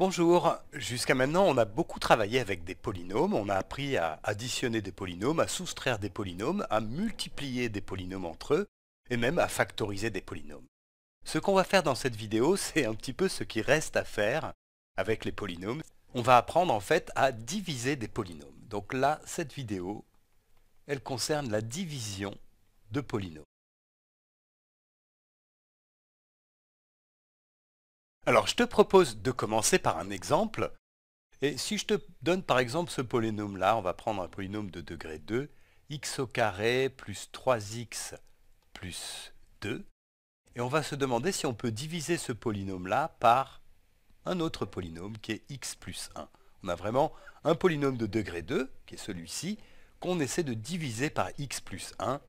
Bonjour, jusqu'à maintenant on a beaucoup travaillé avec des polynômes, on a appris à additionner des polynômes, à soustraire des polynômes, à multiplier des polynômes entre eux, et même à factoriser des polynômes. Ce qu'on va faire dans cette vidéo, c'est un petit peu ce qui reste à faire avec les polynômes. On va apprendre en fait à diviser des polynômes. Donc là, cette vidéo, elle concerne la division de polynômes. Alors je te propose de commencer par un exemple. Et si je te donne par exemple ce polynôme-là, on va prendre un polynôme de degré 2, x au carré plus 3x plus 2. Et on va se demander si on peut diviser ce polynôme-là par un autre polynôme qui est x plus 1. On a vraiment un polynôme de degré 2, qui est celui-ci, qu'on essaie de diviser par x plus 1.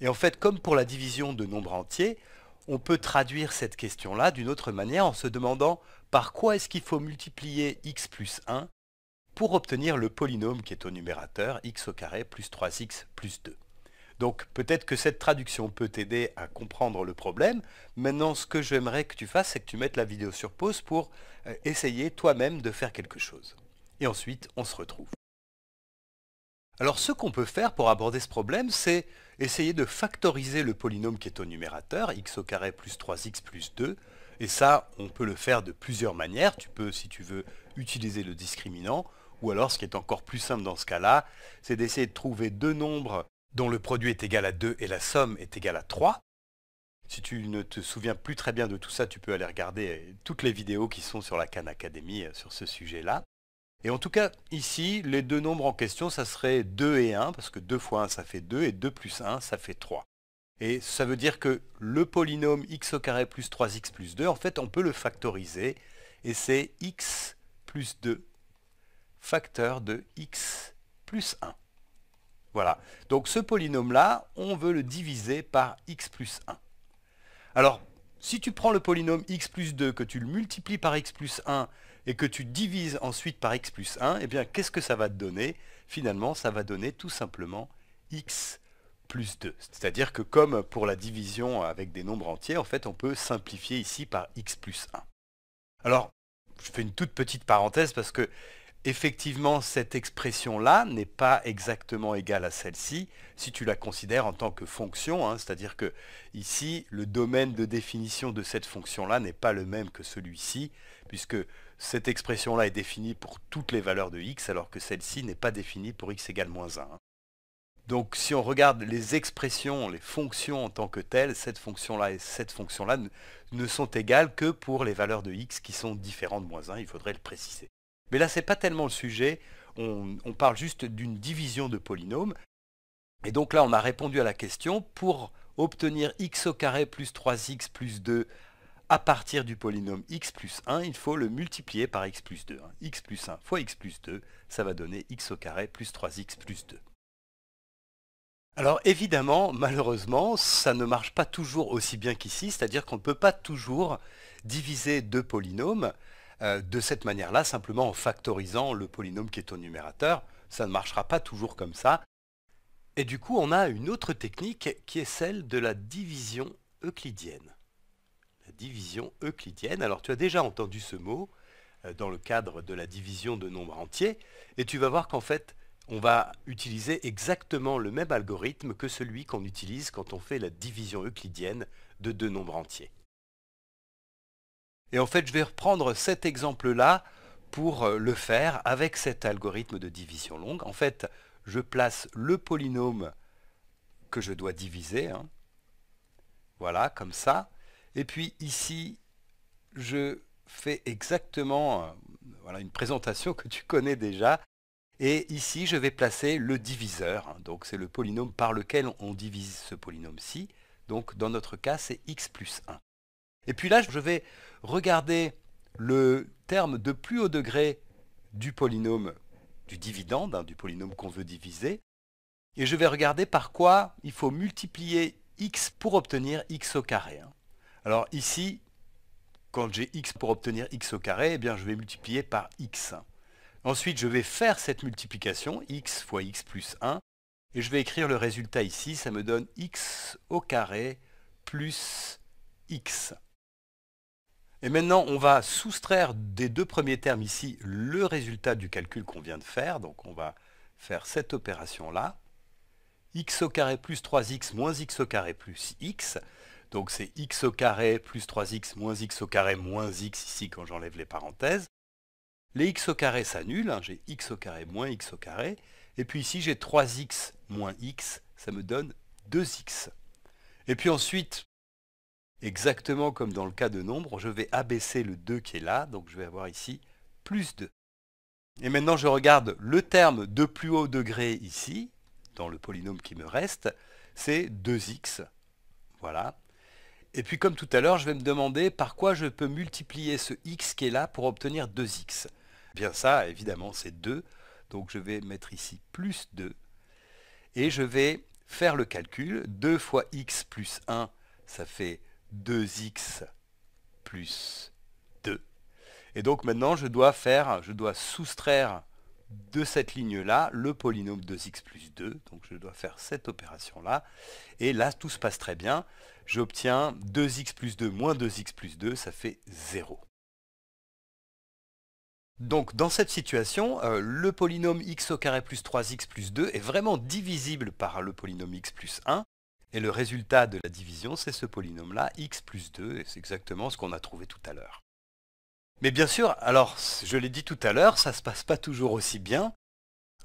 Et en fait, comme pour la division de nombres entiers, on peut traduire cette question-là d'une autre manière en se demandant par quoi est-ce qu'il faut multiplier x plus 1 pour obtenir le polynôme qui est au numérateur, x au carré plus 3x plus 2. Donc peut-être que cette traduction peut t'aider à comprendre le problème. Maintenant, ce que j'aimerais que tu fasses, c'est que tu mettes la vidéo sur pause pour euh, essayer toi-même de faire quelque chose. Et ensuite, on se retrouve. Alors ce qu'on peut faire pour aborder ce problème, c'est essayer de factoriser le polynôme qui est au numérateur, x au carré plus 3x plus 2, et ça, on peut le faire de plusieurs manières. Tu peux, si tu veux, utiliser le discriminant, ou alors, ce qui est encore plus simple dans ce cas-là, c'est d'essayer de trouver deux nombres dont le produit est égal à 2 et la somme est égale à 3. Si tu ne te souviens plus très bien de tout ça, tu peux aller regarder euh, toutes les vidéos qui sont sur la Khan Academy euh, sur ce sujet-là. Et en tout cas, ici, les deux nombres en question, ça serait 2 et 1, parce que 2 fois 1, ça fait 2, et 2 plus 1, ça fait 3. Et ça veut dire que le polynôme x au carré plus 3x plus 2, en fait, on peut le factoriser, et c'est x plus 2 facteur de x plus 1. Voilà. Donc ce polynôme-là, on veut le diviser par x plus 1. Alors, si tu prends le polynôme x plus 2, que tu le multiplies par x plus 1, et que tu divises ensuite par x plus 1, eh bien, qu'est-ce que ça va te donner Finalement, ça va donner tout simplement x plus 2. C'est-à-dire que comme pour la division avec des nombres entiers, en fait, on peut simplifier ici par x plus 1. Alors, je fais une toute petite parenthèse parce que effectivement, cette expression-là n'est pas exactement égale à celle-ci si tu la considères en tant que fonction, hein. c'est-à-dire que ici, le domaine de définition de cette fonction-là n'est pas le même que celui-ci, puisque cette expression-là est définie pour toutes les valeurs de x, alors que celle-ci n'est pas définie pour x égale moins 1. Hein. Donc si on regarde les expressions, les fonctions en tant que telles, cette fonction-là et cette fonction-là ne sont égales que pour les valeurs de x qui sont différentes de moins 1, il faudrait le préciser. Mais là, c'est pas tellement le sujet. On, parle juste d'une division de polynômes. Et donc là, on a répondu à la question pour obtenir x au carré plus 3x plus 2 à partir du polynôme x plus 1, il faut le multiplier par x plus 2. Hein. x plus 1 fois x plus 2, ça va donner x au carré plus 3x plus 2. Alors évidemment, malheureusement, ça ne marche pas toujours aussi bien qu'ici, c'est-à-dire qu'on ne peut pas toujours diviser deux polynômes. Euh, de cette manière-là, simplement en factorisant le polynôme qui est au numérateur. Ça ne marchera pas toujours comme ça. Et du coup, on a une autre technique qui est celle de la division euclidienne. La division euclidienne, alors tu as déjà entendu ce mot euh, dans le cadre de la division de nombres entiers, et tu vas voir qu'en fait, on va utiliser exactement le même algorithme que celui qu'on utilise quand on fait la division euclidienne de deux nombres entiers. Et en fait, je vais reprendre cet exemple-là pour euh, le faire avec cet algorithme de division longue. En fait, je place le polynôme que je dois diviser. Hein. Voilà, comme ça. Et puis ici, je fais exactement euh, une présentation que tu connais déjà. Et ici, je vais placer le diviseur. Hein. Donc, c'est le polynôme par lequel on divise ce polynôme-ci. Donc, dans notre cas, c'est x plus 1. Et puis là, je vais regarder le terme de plus haut degré du polynôme, du dividende, hein, du polynôme qu'on veut diviser, et je vais regarder par quoi il faut multiplier x pour obtenir x au carré. Hein. Alors ici, quand j'ai x pour obtenir x au carré, eh bien je vais multiplier par x. Ensuite, je vais faire cette multiplication, x fois x plus 1, et je vais écrire le résultat ici, ça me donne x au carré plus x. Et maintenant, on va soustraire des deux premiers termes ici le résultat du calcul qu'on vient de faire. Donc on va faire cette opération-là. x au carré plus 3x moins x au carré plus x. Donc c'est x au carré plus 3x moins x au carré moins x ici quand j'enlève les parenthèses. Les x au carré s'annulent, hein. j'ai x au carré moins x au carré. Et puis ici j'ai 3x moins x, ça me donne 2x. Et puis ensuite, Exactement comme dans le cas de nombre, je vais abaisser le 2 qui est là, donc je vais avoir ici plus 2. Et maintenant, je regarde le terme de plus haut degré ici, dans le polynôme qui me reste, c'est 2x. Voilà. Et puis comme tout à l'heure, je vais me demander par quoi je peux multiplier ce x qui est là pour obtenir 2x. Eh bien ça, évidemment, c'est 2. Donc je vais mettre ici plus 2. Et je vais faire le calcul. 2 fois x plus 1, ça fait 2x plus 2. Et donc maintenant, je dois faire, je dois soustraire de cette ligne-là le polynôme 2x plus 2. Donc je dois faire cette opération-là. Et là, tout se passe très bien. J'obtiens 2x plus 2 moins 2x plus 2, ça fait 0. Donc dans cette situation, euh, le polynôme x au carré plus 3x plus 2 est vraiment divisible par le polynôme x plus 1. Et le résultat de la division, c'est ce polynôme-là, x plus 2, et c'est exactement ce qu'on a trouvé tout à l'heure. Mais bien sûr, alors, je l'ai dit tout à l'heure, ça ne se passe pas toujours aussi bien.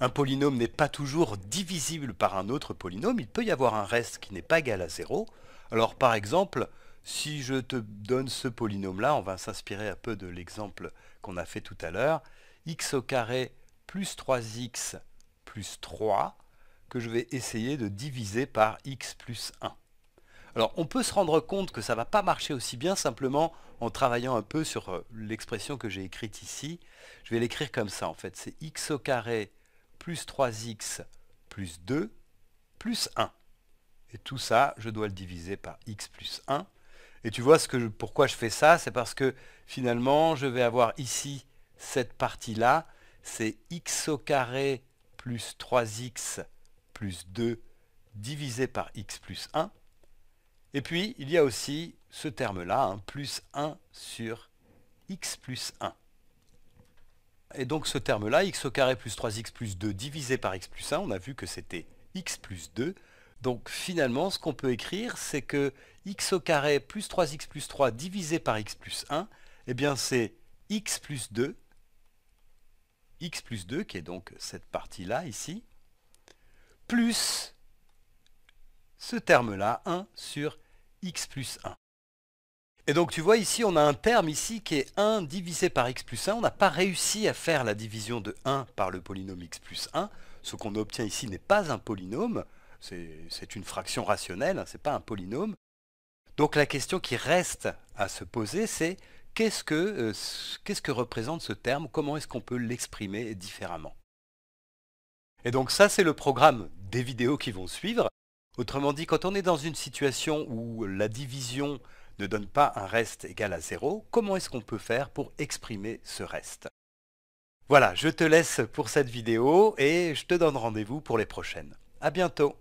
Un polynôme n'est pas toujours divisible par un autre polynôme, il peut y avoir un reste qui n'est pas égal à 0. Alors par exemple, si je te donne ce polynôme-là, on va s'inspirer un peu de l'exemple qu'on a fait tout à l'heure, x au carré plus 3x plus 3 que je vais essayer de diviser par x plus 1. Alors on peut se rendre compte que ça ne va pas marcher aussi bien simplement en travaillant un peu sur euh, l'expression que j'ai écrite ici. Je vais l'écrire comme ça en fait, c'est x au carré plus 3x plus 2 plus 1. Et tout ça, je dois le diviser par x plus 1. Et tu vois pourquoi je fais ça C'est parce que finalement, je vais avoir ici cette partie-là. C'est x au carré plus 3x plus 2 divisé par x plus 1. Et puis, il y a aussi ce terme-là, hein, plus 1 sur x plus 1. Et donc ce terme-là, x au carré plus 3x plus 2 divisé par x plus 1, on a vu que c'était x plus 2. Donc finalement, ce qu'on peut écrire, c'est que x au carré plus 3x plus 3 divisé par x plus 1, eh bien c'est x plus 2, x plus 2 qui est donc cette partie-là ici, plus ce terme-là, 1 sur x plus 1. Et donc tu vois ici, on a un terme ici qui est 1 divisé par x plus 1. On n'a pas réussi à faire la division de 1 par le polynôme x plus 1. Ce qu'on obtient ici n'est pas un polynôme, c'est une fraction rationnelle, hein, ce n'est pas un polynôme. Donc la question qui reste à se poser, c'est quest euh, -ce que représente ce terme Comment est-ce qu'on peut l'exprimer différemment et donc ça, c'est le programme des vidéos qui vont suivre. Autrement dit, quand on est dans une situation où la division ne donne pas un reste égal à 0, comment est-ce qu'on peut faire pour exprimer ce reste Voilà, je te laisse pour cette vidéo et je te donne rendez-vous pour les prochaines. A bientôt